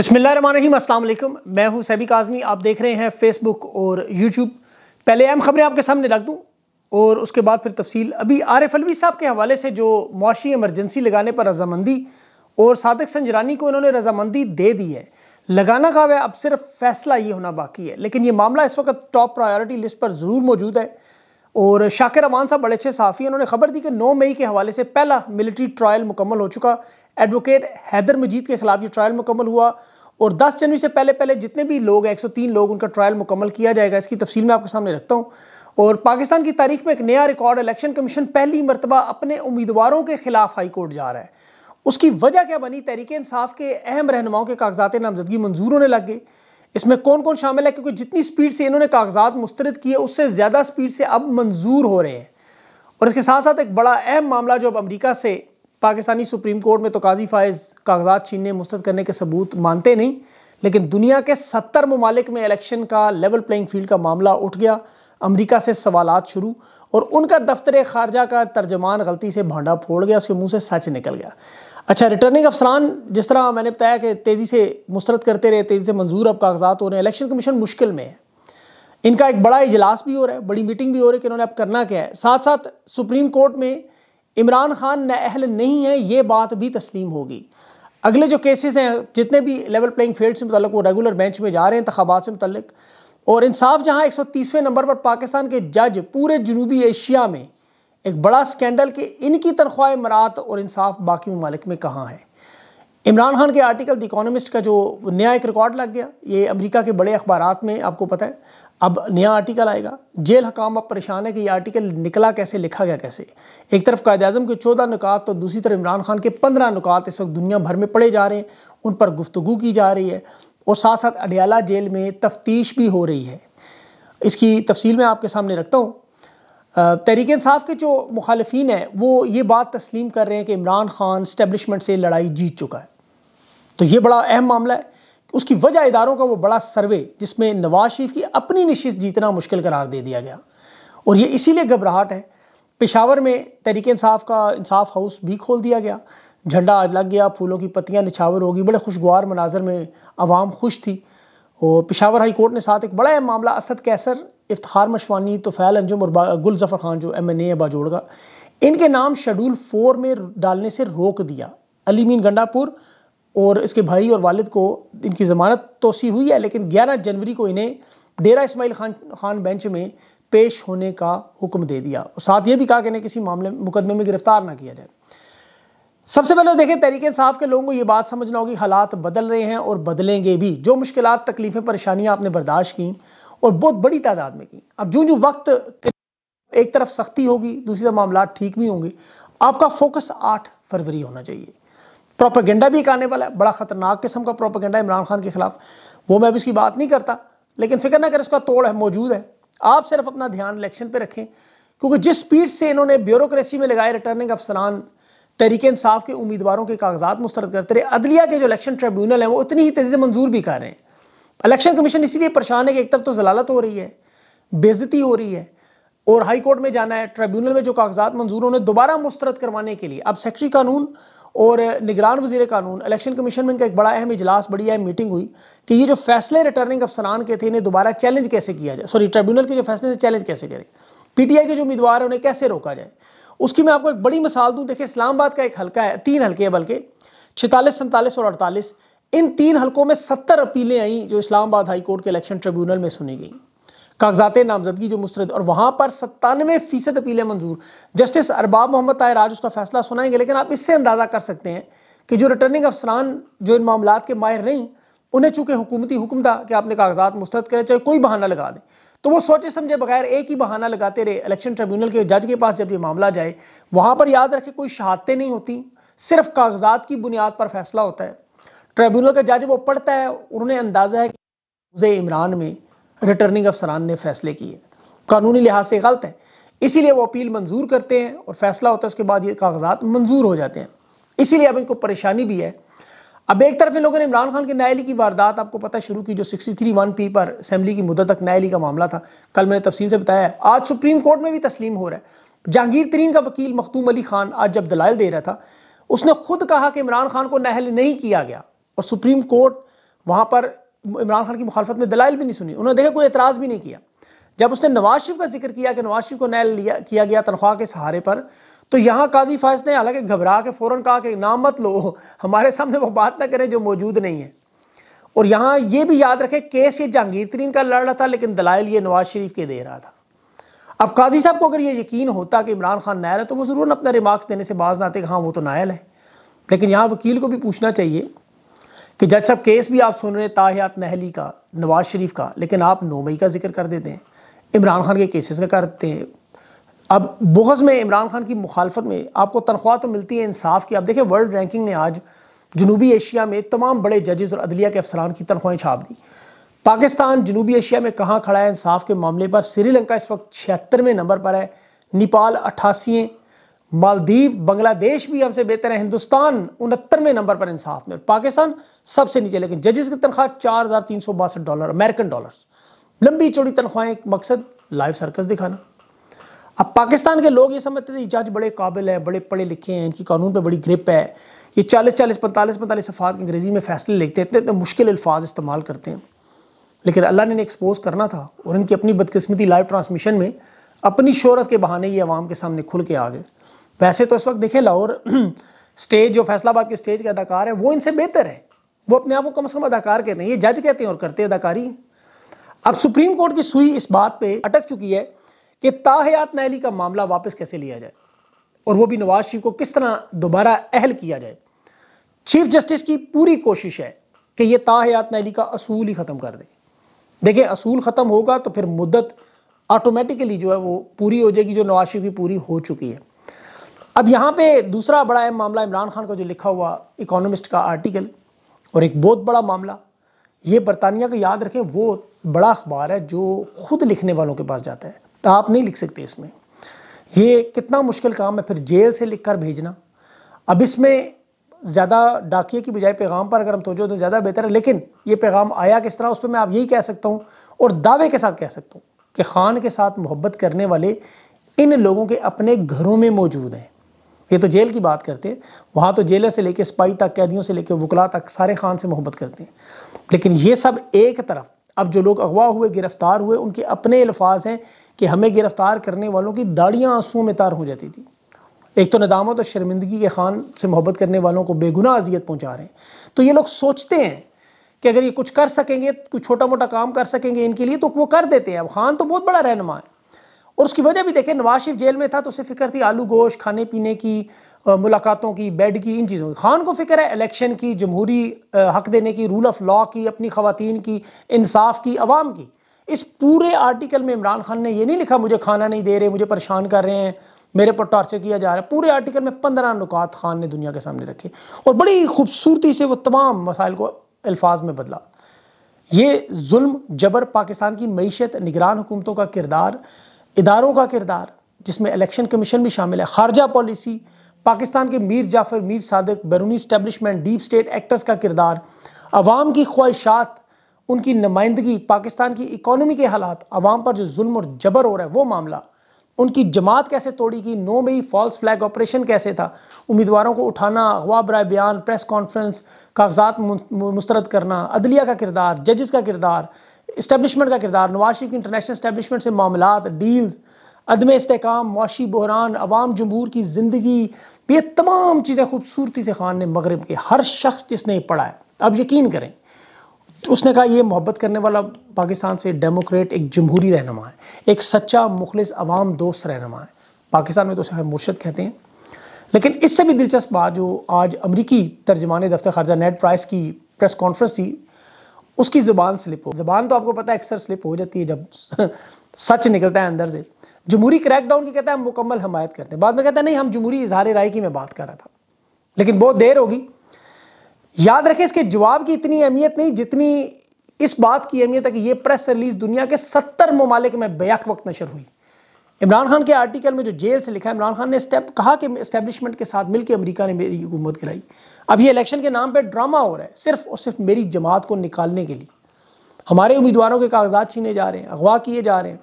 अस्सलाम अल्लाम मैं हूं सैबिक आज़मी आप देख रहे हैं फेसबुक और यूट्यूब पहले अहम खबरें आपके सामने रख दूं और उसके बाद फिर तफसील अभी आर एफ अलवी साहब के हवाले से जो मुआशी एमरजेंसी लगाने पर रजामंदी और सादक संजरानी को इन्होंने रजामंदी दे दी है लगाना का वह अब सिर्फ फैसला ये होना बाकी है लेकिन ये मामला इस वक्त टॉप प्रायोरिटी लिस्ट पर ज़रूर मौजूद है और शाकिर अमान साहब बड़े अच्छे साफ़ी उन्होंने खबर दी कि 9 मई के हवाले से पहला मिलिट्री ट्रायल मुकम्मल हो चुका एडवोकेट हैदर मजीद के खिलाफ ये ट्रायल मुकम्मल हुआ और 10 जनवरी से पहले पहले जितने भी लोग हैं तीन लोग उनका ट्रायल मुकम्मल किया जाएगा इसकी तफसील मैं आपके सामने रखता हूँ और पाकिस्तान की तारीख में एक नया रिकॉर्ड इलेक्शन कमीशन पहली मरतबा अपने उम्मीदवारों के खिलाफ हाई कोर्ट जा रहा है उसकी वजह क्या बनी तहरीक इंसाफ के अहम रहनुमाओं के कागजात नामजदगी मंजूर होने लग गए इसमें कौन कौन शामिल है क्योंकि जितनी स्पीड से इन्होंने कागजात मुस्तरद किए उससे ज़्यादा स्पीड से अब मंजूर हो रहे हैं और इसके साथ साथ एक बड़ा अहम मामला जो अब अमरीका से पाकिस्तानी सुप्रीम कोर्ट में तो काजी फायज कागजात छीनने मुस्तद करने के सबूत मानते नहीं लेकिन दुनिया के सत्तर ममालिक में इलेक्शन का लेवल प्लेइंग फील्ड का मामला उठ गया अमेरिका से सवालात शुरू और उनका दफ्तर खारजा का तर्जमान गलती से भांडा फोड़ गया उसके मुंह से सच निकल गया अच्छा रिटर्निंग अफसरान जिस तरह मैंने बताया कि तेज़ी से मुस्रद करते रहे तेज़ी से मंजूर अब कागजात हो रहे हैं इलेक्शन कमीशन मुश्किल में है इनका एक बड़ा इजलास भी हो रहा है बड़ी मीटिंग भी हो रही है कि इन्होंने अब करना क्या है साथ साथ सुप्रीम कोर्ट में इमरान खान नाअहल नहीं है ये बात भी तस्लीम होगी अगले जो केसेस हैं जितने भी लेवल प्लेइंग फील्ड से मतलब वो रेगुलर बेंच में जा रहे हैं इंतबात से मतलब और इंसाफ जहां 130वें नंबर पर पाकिस्तान के जज पूरे जनूबी एशिया में एक बड़ा स्कैंडल कि इनकी तनख्वाह मरात और इंसाफ बाकी ममालिक में कहाँ है इमरान खान के आर्टिकल द इकोनॉमिस्ट का जो नया एक रिकॉर्ड लग गया ये अमेरिका के बड़े अखबार में आपको पता है अब नया आर्टिकल आएगा जेल हकाम अब परेशान है कि ये आर्टिकल निकला कैसे लिखा गया कैसे एक तरफ कायद अजम के चौदह नुकात तो दूसरी तरफ इमरान खान के पंद्रह नुकात इस वक्त दुनिया भर में पढ़े जा रहे हैं उन पर गुफ्तु की जा रही है और साथ साथ अडियाला जेल में तफ्तीश भी हो रही है इसकी तफसील मैं आपके सामने रखता हूँ तहरीक इंसाफ के जो मुखालफी हैं वो ये बात तस्लीम कर रहे हैं कि इमरान खान स्टबलिशमेंट से लड़ाई जीत चुका है तो ये बड़ा अहम मामला है उसकी वजह इदारों का वो बड़ा सर्वे जिसमें नवाज शरीफ की अपनी नशिश जीतना मुश्किल करार दे दिया गया और ये इसीलिए घबराहट है पेशावर में तहरीक इंसाफ का इंसाफ हाउस भी खोल दिया गया झंडा आज लग गया फूलों की पत्तियाँ निछावर होगी बड़े खुशगवार मनाजर में आवाम खुश थी और पेशावर हाई कोर्ट ने साथ एक बड़ा मामला असद कैसर इफ्तार मशवानी तोफ़ैल अंजुम और गुल जफ़र खान जो एम एन ए बाजोड़ का इनके नाम शेडूल फोर में डालने से रोक दिया अली मीन गंडापुर और इसके भाई और वालिद को इनकी ज़मानत तोसी हुई है लेकिन 11 जनवरी को इन्हें डेरा इसमाइल खान खान बेंच में पेश होने का हुक्म दे दिया और साथ ये भी कहा कि इन्हें किसी मामले मुकदमे में गिरफ्तार ना किया जाए सबसे पहले देखें तहरीक साफ के लोगों को ये बात समझना होगी हालात बदल रहे हैं और बदलेंगे भी जो मुश्किल तकलीफ़ें परेशानियाँ आपने बर्दाश्त की और बहुत बड़ी तादाद में की अब जो जो वक्त एक तरफ सख्ती होगी दूसरी तरफ मामला ठीक भी होंगे आपका फोकस आठ फरवरी होना चाहिए प्रोपागेंडा भी एक आने वाला है बड़ा ख़तरनाक किस्म का प्रोपागेंडा इमरान खान के ख़िलाफ़ वो मैं भी उसकी बात नहीं करता लेकिन फिक्र ना करें उसका तोड़ है मौजूद है आप सिर्फ अपना ध्यान इलेक्शन पर रखें क्योंकि जिस स्पीड से इन्होंने ब्यूरोक्रेसी में लगाए रिटर्निंग अफसरान तरीके इंसाफ के उम्मीदवारों के कागजात मुस्तरद करते रहे अदलिया के जो इलेक्शन ट्रिब्यूनल हैं वो इतनी ही तेज़ी से मंजूर भी कर रहे हैं इलेक्शन कमीशन इसीलिए परेशान है कि एक तरफ तो जलालत हो रही है बेजती हो रही है और हाई कोर्ट में जाना है ट्रिब्यूनल में जो कागजात मंजूर उन्हें दोबारा मुस्तरद करवाने के लिए अब सेक्ट्री कानून और निगरान वजीर कानून इलेक्शन कमीशन में इनका एक बड़ा अहम इजलास बड़ी अहम मीटिंग हुई कि ये जो फैसले रिटर्निंग अफसरान के थे इन्हें दोबारा चैलेंज कैसे किया जाए सॉरी ट्रिब्यूनल के जो फैसले थे चैलेंज कैसे करें पीटीआई के जो उम्मीदवार हैं उन्हें कैसे रोका जाए उसकी मैं आपको एक बड़ी मिसाल दूँ देखिए इस्लामाबाद का एक हल्का है तीन हल्के हैं बल्कि छितालीस सैंतालीस और अड़तालीस इन तीन हल्कों में सत्तर अपीलें आई जो इस्लामाबाद हाईकोर्ट के इलेक्शन ट्रिब्यूनल में सुनी गई कागजात नामजदगी जो मुस्रद और वहाँ पर सत्तानवे फ़ीसद अपीलें मंजूर जस्टिस अरबाब मोहम्मद तायराज उसका फैसला सुनाएंगे लेकिन आप इससे अंदाज़ा कर सकते हैं कि जो रिटर्निंग अफसरान जो इन मामला के माहिर नहीं उन्हें चूँकि हुकूमती हुक्म था कि आपने कागजात मुस्तरद करें चाहे कोई बहाना लगा दें तो वो सोचे समझे बगैर एक ही बहाना लगाते रहे इलेक्शन ट्रिब्यूनल के जज के पास जब ये मामला जाए वहाँ पर याद रखें कोई शहादतें नहीं होती सिर्फ कागजात की बुनियाद पर फैसला होता है ट्रिब्यूनल का जज वो पढ़ता है उन्हें अंदाज़ा है कि इमरान में रिटर्निंग अफसरान ने फैसले किए कानूनी लिहाज से गलत है इसीलिए वो अपील मंजूर करते हैं और फैसला होता है उसके बाद ये कागजात मंजूर हो जाते हैं इसीलिए अब इनको परेशानी भी है अब एक तरफ इन लोगों ने इमरान खान के नायली की वारदात आपको पता शुरू की जो सिक्सटी थ्री वन पी पर असम्बली की मुद्दत तक नायली का मामला था कल मैंने तफसील से बताया आज सुप्रीम कोर्ट में भी तस्लीम हो रहा है जहांगीर तरीन का वकील मखदूम अली खान आज जब दलाल दे रहा था उसने खुद कहा कि इमरान खान को नाहल नहीं किया गया और सुप्रीम कोर्ट वहाँ पर इमरान खान की मुखालफत में दलाइल भी नहीं सुनी उन्होंने देखा कोई एतराज़ भी नहीं किया जब उसने नवाज शरीफ का जिक्र किया कि नवाज शरीफ को नैल लिया किया गया तनख्वाह के सहारे पर तो यहाँ काजी फायस ने हालांकि घबरा के फ़ौर कहा कि नाम मत लो हमारे सामने वो बात ना करें जो मौजूद नहीं है और यहाँ ये भी याद रखें केस ये जहांगीर तरीन का लड़ रहा था लेकिन दलाइल ये नवाज शरीफ के दे रहा था अब काजी साहब को अगर ये यकीन होता कि इमरान खान नायल है तो वो ज़रूर अपना रिमार्क्स देने से बाज ना आते कि हाँ वो तो नायल है लेकिन यहाँ वकील को भी पूछना चाहिए कि जज साहब केस भी आप सुन रहे हैं ताहियात नहली का नवाज शरीफ का लेकिन आप नौ मई का जिक्र कर देते हैं इमरान खान के केसेस का कर देते हैं अब बोगज़ में इमरान खान की मुखालफत में आपको तनख्वाह तो मिलती है इंसाफ की आप देखें वर्ल्ड रैंकिंग ने आज जनूबी एशिया में तमाम बड़े जजेस और अदलिया के अफसरान की तनख्वाहें छाप दी पाकिस्तान जनूबी एशिया में कहाँ खड़ा है इंसाफ के मामले पर श्रीलंका इस वक्त छिहत्तरवें नंबर पर है नेपाल अट्ठासी मालदीव बांग्लादेश भी हमसे बेहतर है हिंदुस्तान उनहत्तरवें नंबर पर इंसाफ में पाकिस्तान सबसे नीचे लेकिन जजेस की तनख्वाह चार हज़ार तीन सौ बासठ डॉलर अमेरिकन डॉलर लंबी चौड़ी तनख्वाहें एक मकसद लाइव सर्कस दिखाना अब पाकिस्तान के लोग ये समझते थे जज बड़े काबिल हैं बड़े पढ़े लिखे हैं इनकी कानून पर बड़ी ग्रिप है ये चालीस चालीस पैंतालीस पैंतालीस के अंग्रेज़ी में फ़ैसले लिखते इतने इतने मुश्किल अल्फाज इस्तेमाल करते हैं लेकिन अल्लाह ने इन्हें एक्सपोज करना था और इनकी अपनी बदकस्मती लाइव ट्रांसमिशन में अपनी शहरत के बहाने ये आवाम के सामने खुल के आ गए वैसे तो इस वक्त देखिए लाहौर स्टेज जो फैसलाबाद के स्टेज के अदाकार है वो इनसे बेहतर है वो अपने आप को कम से कम अदाकार कहते हैं ये जज कहते हैं और करते अदाकारी अब सुप्रीम कोर्ट की सुई इस बात पे अटक चुकी है कि ताहयात नैली का मामला वापस कैसे लिया जाए और वो भी नवाज शरीफ को किस तरह दोबारा अहल किया जाए चीफ जस्टिस की पूरी कोशिश है कि ये ताहयात नैली का असूल ही ख़त्म कर दे देखिए असूल ख़त्म होगा तो फिर मुद्दत ऑटोमेटिकली जो है वो पूरी हो जाएगी जो नवाज शरीफ की पूरी हो चुकी है अब यहाँ पे दूसरा बड़ा अहम मामला इमरान खान का जो लिखा हुआ इकोनॉमिस्ट का आर्टिकल और एक बहुत बड़ा मामला ये बरतानिया को याद रखें वो बड़ा अखबार है जो खुद लिखने वालों के पास जाता है तो आप नहीं लिख सकते इसमें ये कितना मुश्किल काम है फिर जेल से लिख कर भेजना अब इसमें ज़्यादा डाकिए की बजाय पैगाम पर अगर हम तोजो तो ज़्यादा बेहतर है लेकिन ये पैगाम आया किस तरह उस पर मैं आप यही कह सकता हूँ और दावे के साथ कह सकता हूँ कि खान के साथ मोहब्बत करने वाले इन लोगों के अपने घरों में मौजूद हैं ये तो जेल की बात करते हैं वहाँ तो जेलर से लेके स्पाई तक कैदियों से लेके वकला तक सारे खान से मोहब्बत करते हैं लेकिन ये सब एक तरफ अब जो लोग अगवा हुए गिरफ़्तार हुए उनके अपने अल्फाज हैं कि हमें गिरफ़्तार करने वालों की दाढ़ियाँ आंसुओं में तार हो जाती थी एक तो नदामत और शर्मिंदगी के खान से मोहब्बत करने वालों को बेगुना अजियत पहुँचा रहे हैं तो ये लोग सोचते हैं कि अगर ये कुछ कर सकेंगे कुछ छोटा मोटा काम कर सकेंगे इनके लिए तो वो कर देते हैं अब खान तो बहुत बड़ा रहनमा है और उसकी वजह भी देखें नवाज शरीफ जेल में था तो उसे फिक्र थी आलू गोश खाने पीने की मुलाकातों की बेड की इन चीज़ों की खान को फिक्र है इलेक्शन की जमहूरी हक देने की रूल ऑफ लॉ की अपनी खवतिन की इंसाफ की आवाम की इस पूरे आर्टिकल में इमरान खान ने यह नहीं लिखा मुझे खाना नहीं दे रहे मुझे परेशान कर रहे हैं मेरे पर टॉर्चर किया जा रहा है पूरे आर्टिकल में पंद्रह नुकात खान ने दुनिया के सामने रखे और बड़ी खूबसूरती से वो तमाम मसाइल को अल्फाज में बदला ये जुल्म जबर पाकिस्तान की मीशत निगरान हुकूमतों का किरदार इदारों का किरदार जिसमें इलेक्शन कमीशन भी शामिल है खारजा पॉलिसी पाकिस्तान के मीर जाफर मीर सादक बैरूनी स्टैब्लिशमेंट डीप स्टेट एक्टर्स का किरदार अवाम की ख्वाहिशात उनकी नुमाइंदगी पाकिस्तान की इकोनॉमी के हालात अवाम पर जो जुल्म और जबर हो रहा है वो मामला उनकी जमात कैसे तोड़ी गई नो मई फॉल्स फ्लैग ऑपरेशन कैसे था उम्मीदवारों को उठाना अगवा बरा बयान प्रेस कॉन्फ्रेंस कागजात मुस्रद करना अदलिया का किरदार जजस का किरदार इस्टेबलिशमेंट का किरदार नवाज शरीफ की इंटरनेशनल इस्टेबलिशमेंट से मामला डील्स अदम इसकाम मुशी बहरान अवाम जमहूर की ज़िंदगी ये तमाम चीज़ें खूबसूरती से ख़ान ने मगरब के हर शख्स जिसने पढ़ा है अब यकीन करें उसने कहा यह मोहब्बत करने वाला पाकिस्तान से डेमोक्रेट एक जमहूरी रहनमा है एक सच्चा मुखलिस अवाम दोस्त रहनमा है पाकिस्तान में तो उसे मुर्शद कहते हैं लेकिन इससे भी दिलचस्प बात जो आज अमरीकी तर्जमान दफ्तर खारजा नेट प्राइस की प्रेस कॉन्फ्रेंस थी उसकी ज़ुबान स्लिप हो ज़ुबान तो आपको पता है अक्सर स्लिप हो जाती है जब सच निकलता है अंदर से जमहूरी क्रैकडाउन की कहता है हम मुकम्मल हमायत करते हैं बाद में कहता है नहीं हम जमहूरी इजहार राय की मैं बात कर रहा था लेकिन बहुत देर होगी याद रखें इसके जवाब की इतनी अहमियत नहीं जितनी इस बात की अहमियत है कि यह प्रेस रिलीज दुनिया के सत्तर ममालिक में बेक वक्त नशर हुई इमरान खान के आर्टिकल में जो जेल से लिखा है इमरान खान ने स्टेप कहा कि इस्टेब्लिशमेंट के साथ मिलकर अमेरिका ने मेरी हुकूमत कराई अब ये इलेक्शन के नाम पर ड्रामा हो रहा है सिर्फ और सिर्फ मेरी जमात को निकालने के लिए हमारे उम्मीदवारों के कागजात छीने जा रहे हैं अगवा किए जा रहे हैं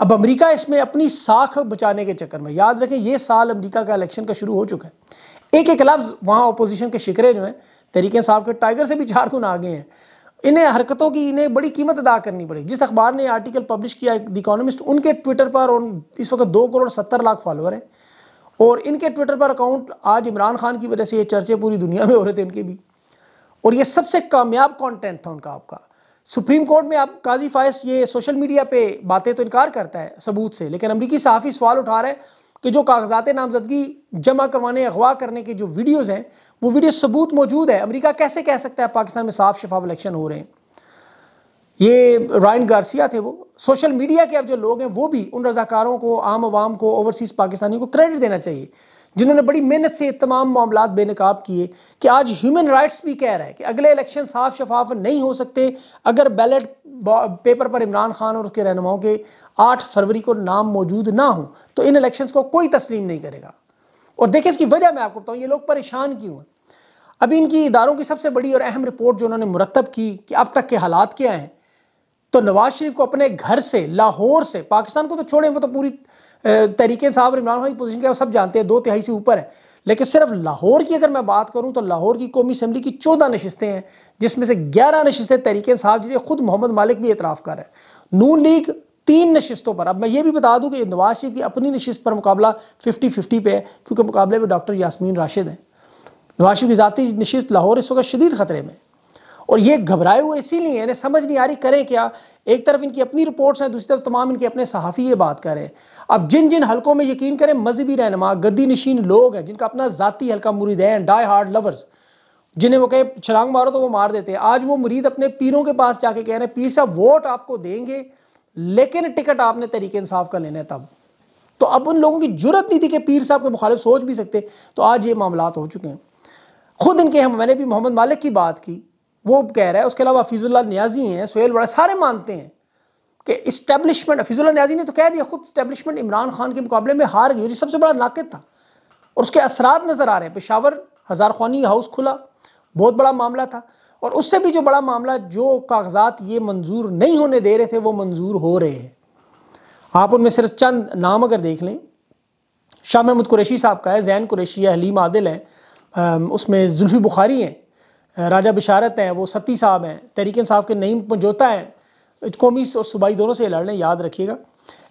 अब अमेरिका इसमें अपनी साख बचाने के चक्कर में याद रखें ये साल अमेरिका का इलेक्शन का शुरू हो चुका है एक एक लफ्ज़ वहाँ अपोजिशन के शिकरे जो हैं तरीके साहब के टाइगर से भी झारखुन आ आगे हैं इन्हें हरकतों की इन्हें बड़ी कीमत अदा करनी पड़ी जिस अखबार ने आर्टिकल पब्लिश किया द इकोनॉमिस्ट उनके ट्विटर पर और इस वक्त दो करोड़ सत्तर लाख फॉलोअर हैं और इनके ट्विटर पर अकाउंट आज इमरान खान की वजह से ये चर्चे पूरी दुनिया में हो रहे थे इनके भी और ये सबसे कामयाब कॉन्टेंट था उनका आपका सुप्रीम कोर्ट में आप काजी फायस ये सोशल मीडिया पर बातें तो इनकार करता है सबूत से लेकिन अमरीकी सहाफ़ी सवाल उठा रहे हैं कि जो कागजात नामजदगी जमा करवाने अगवा करने के जो वीडियोज़ हैं वो वीडियो सबूत मौजूद है अमरीका कैसे कह सकता है पाकिस्तान में साफ शफाफ इलेक्शन हो रहे हैं ये रायन गार्सिया थे वो सोशल मीडिया के अब जो लोग हैं वो भी उन रजाकारों को आम आवाम को ओवरसीज़ पाकिस्तानियों को क्रेडिट देना चाहिए जिन्होंने बड़ी मेहनत से तमाम मामला बेनकाब किए कि आज ह्यूमन राइट्स भी कह रहा है कि अगले इलेक्शन साफ शफाफ नहीं हो सकते अगर बैलेट पेपर पर इमरान खान और उसके रहनुमाओं के आठ फरवरी को नाम मौजूद ना हो तो इन इलेक्शन को कोई तस्लीम नहीं करेगा और देखिए इसकी वजह मैं आपको बताऊँ ये लोग परेशान क्यों हैं अभी इनकी इदारों की सबसे बड़ी और अहम रिपोर्ट जो उन्होंने मुरतब की कि अब तक के हालात क्या हैं तो नवाज शरीफ को अपने घर से लाहौर से पाकिस्तान को तो छोड़ें वो तो पूरी तरीके साहब इमरान खान की पोजीशन क्या सब जानते हैं दो तिहाई से ऊपर है लेकिन सिर्फ लाहौर की अगर मैं बात करूं तो लाहौर की कौमी असम्बली की चौदह नशस्तें हैं जिसमें से ग्यारह नशस्तें तहरीक साहब जिसे खुद मोहम्मद मालिक भी एतराफ़ कर रहे हैं नून लीग तीन नशस्तों पर अब मैं ये भी बता दूं कि नवाज शरीफ की अपनी नशस्त पर मुकाबला फिफ्टी फिफ्टी पे है क्योंकि मुकाबले में डॉक्टर यासमीन राशिद हैं नवाज शरीफ की ज़ाती नशस्त लाहौर इस वक्त शदीद खतरे में और ये घबराए हुए इसीलिए इन्हें समझ नहीं आ रही करें क्या एक तरफ इनकी अपनी रिपोर्ट्स हैं दूसरी तरफ तमाम इनके अपने सहाफ़ी ये बात करें अब जिन जिन हलकों में यकीन करें मजहबी रहनमा गद्दी नशीन लोग हैं जिनका अपना ज़ाती हल्का मुरीद है डाई हार्ड लवर्स जिन्हें वो कहे छलांग मारो तो वो मार देते हैं आज वो मुरीद अपने पीरों के पास जाके कह रहे हैं पीर साहब वोट आपको देंगे लेकिन टिकट आपने तरीके इंसाफ का लेना है तब तो अब उन लोगों की जरूरत नहीं थी कि पीर साहब के मुखालिफ सोच भी सकते तो आज ये मामला हो चुके हैं खुद इनके हम मैंने भी मोहम्मद मालिक की बात की वो कह रहा है उसके अलावा हफीज़ुल्ला न्याजी हैं सोहेल बड़ा सारे मानते हैं कि इस्टेब्लिशमेंट हफीज़ुल्ला न्याजी ने तो कह दिया खुद इस्टेब्लिशमेंट इमरान खान के मुकाबले में हार गई जो सबसे बड़ा नाकद था और उसके असरात नज़र आ रहे हैं पेशावर हज़ार खानी हाउस खुला बहुत बड़ा मामला था और उससे भी जो बड़ा मामला जो कागजात ये मंजूर नहीं होने दे रहे थे वो मंजूर हो रहे हैं आप उनमें सिर्फ चंद नाम अगर देख लें शाह महमूद कुरैशी साहब का है जैन कुरैशी है हलीम आदिल है उसमें जुल्फी बुखारी हैं राजा बिशारत हैं वो सती साहब हैं तहरीक इंसाफ के नईम पंजोता हैं कौमी और सूबाई दोनों से लड़ लें याद रखिएगा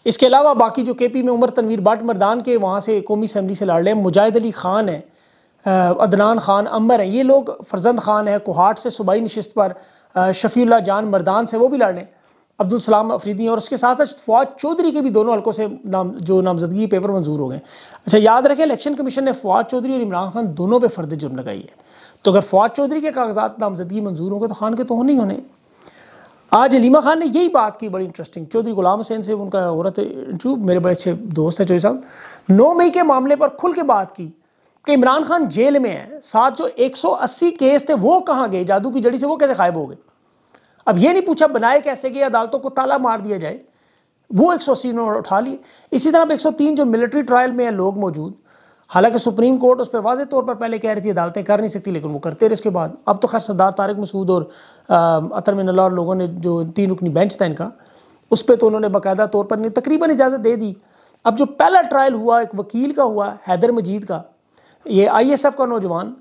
इसके अलावा बाकी जो के पी में उमर तनवीर भट मरदान के वहाँ से कौमी असम्बली से लड़ रहे हैं मुजाहिद अली खान हैं अदनान खान अमर हैं ये लोग फरजंद खान हैं कुहाट से सूबाई नशस्त पर उल्ला जान मरदान से वो भी लड़ रहे हैं अब्दुल सलाम अफरीदी और उसके साथ साथ फवाद चौधरी के भी दोनों हलकों से नाम जो नामजदगी पेपर मंजूर हो गए अच्छा याद रखें इलेक्शन कमीशन ने फवाद चौधरी और इमरान खान दोनों पर फर्द जुर्म लगाई है तो अगर फवाद चौधरी के कागजात नामजदगी मंजूर होंगे तो खान के तो होने ही होने आज लीमा खान ने यही बात की बड़ी इंटरेस्टिंग चौधरी गुलाम हुसैन से उनका हो रहा था इंटरव्यू मेरे बड़े अच्छे दोस्त हैं चौधरी साहब नौ मई के मामले पर खुल के बात की कि इमरान खान जेल में है साथ जो 180 केस थे वो कहाँ गए जादू की जड़ी से वो कैसे गायब हो गए अब ये नहीं पूछा बनाए कैसे गए अदालतों को ताला मार दिया जाए वो एक सौ अस्सी उठा लिए इसी तरह एक सौ तीन जो मिलिट्री ट्रायल में है लोग मौजूद हालांकि सुप्रीम कोर्ट उस पर वाजे तौर पर पहले कह रही थी अदालतें कर नहीं सकती लेकिन वो करते रहे उसके बाद अब तो खैर सरदार तारक मसूद और अतर मिन और लोगों ने जो तीन रुकनी बेंच था इनका उस पर तो उन्होंने बाकायदा तौर पर तकरीबन इजाज़त दे दी अब जो पहला ट्रायल हुआ एक वकील का हुआ हैदर मजीद का ये एफ का नौजवान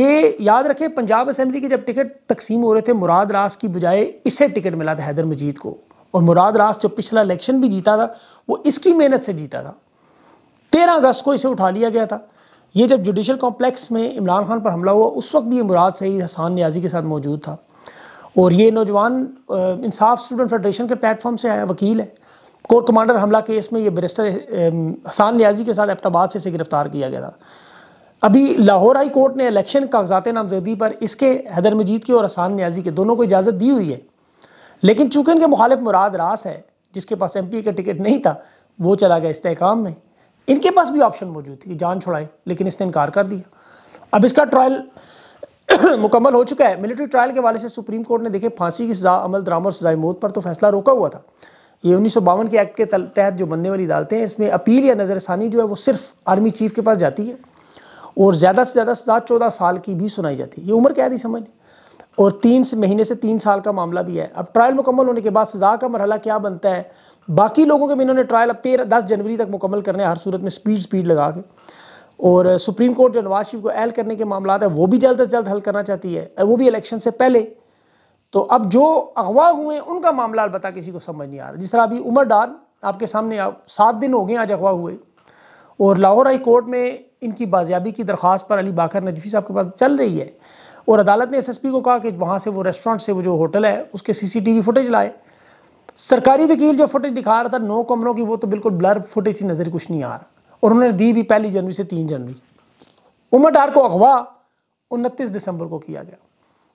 ये याद रखें पंजाब असम्बली के जब टिकट तकसीम हो रहे थे मुराद रास की बजाय इसे टिकट मिला था हैदर मजीद को और मुराद रास जो पिछला इलेक्शन भी जीता था वो इसकी मेहनत से जीता था तेरह अगस्त को इसे उठा लिया गया था ये जब जुडिशल कॉम्प्लेक्स में इमरान खान पर हमला हुआ उस वक्त भी ये मुराद सईद हसान न्याजी के साथ मौजूद था और ये नौजवान इंसाफ स्टूडेंट फेडरेशन के प्लेटफॉर्म से आया वकील है कोर कमांडर हमला केस में ये बरिस्टर हसान न्याजी के साथ एपटाबाद से इसे गिरफ्तार किया गया था अभी लाहौर हाई कोर्ट ने इलेक्शन कागजात नामजदगी पर इसके हैदर मजीद की और हसान न्याजी के दोनों को इजाज़त दी हुई है लेकिन चूंकि इनके मुखालिफ मुराद रास है जिसके पास एम पी का टिकट नहीं था वो चला गया इस्तेकाम में इनके पास भी ऑप्शन मौजूद थी कि जान छुड़ाए लेकिन इसने इनकार कर दिया अब इसका ट्रायल मुकम्मल हो चुका है मिलिट्री ट्रायल के वाले से सुप्रीम कोर्ट ने देखे फांसी की सजा अमल दराम और सजाए मौत पर तो फैसला रोका हुआ था ये उन्नीस के एक्ट के तहत जो बनने वाली अदालतें हैं इसमें अपील या नज़रसानी जो है वो सिर्फ आर्मी चीफ के पास जाती है और ज़्यादा से ज़्यादा सजा चौदह साल की भी सुनाई जाती है ये उम्र क्या ही समझ और तीन से महीने से तीन साल का मामला भी है अब ट्रायल मुकम्मल होने के बाद सजा का मरहला क्या बनता है बाकी लोगों के भी इन्होंने ट्रायल अब तेरह दस जनवरी तक मुकम्मल करने हर सूरत में स्पीड स्पीड लगा के और सुप्रीम कोर्ट जो नवाज शरीफ को एल करने के मामला है वो भी जल्द अज जल्द हल करना चाहती है वो भी इलेक्शन से पहले तो अब जो अगवा हुए उनका मामला अलबत्ता किसी को समझ नहीं आ रहा जिस तरह अभी उमर डार आपके सामने आप सात दिन हो गए आज अगवा हुए और लाहौर हाई कोर्ट में इनकी बाजियाबी की दरख्वास्त पर अली बाखर नजफी साहब के पास चल रही है और अदालत ने एसएसपी को कहा कि वहाँ से वो रेस्टोरेंट से वो जो होटल है उसके सीसीटीवी फुटेज लाए सरकारी वकील जो फुटेज दिखा रहा था नौ कमरों की वो तो बिल्कुल ब्लर फुटेज थी नज़र कुछ नहीं आ रहा और उन्होंने दी भी पहली जनवरी से तीन जनवरी उमर डार को अगवा उनतीस दिसंबर को किया गया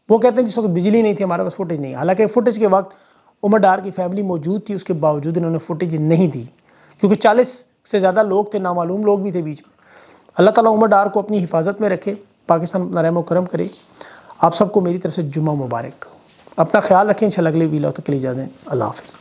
वो कहते हैं जिस वक्त बिजली नहीं थी हमारे पास फुटेज नहीं हालांकि फुटेज के वक्त उमर डार की फैमिली मौजूद थी उसके बावजूद इन्होंने फुटेज नहीं दी क्योंकि चालीस से ज़्यादा लोग थे नामालूम लोग भी थे बीच में अल्लाह ताला उमर डार को अपनी हिफाजत में रखे पाकिस्तान अपना रहम करम करे आप सबको मेरी तरफ से जुमा मुबारक अपना ख्याल रखें इंशाल्लाह अगले वीला तक के लिए जाते दें अल्लाह हाफिज़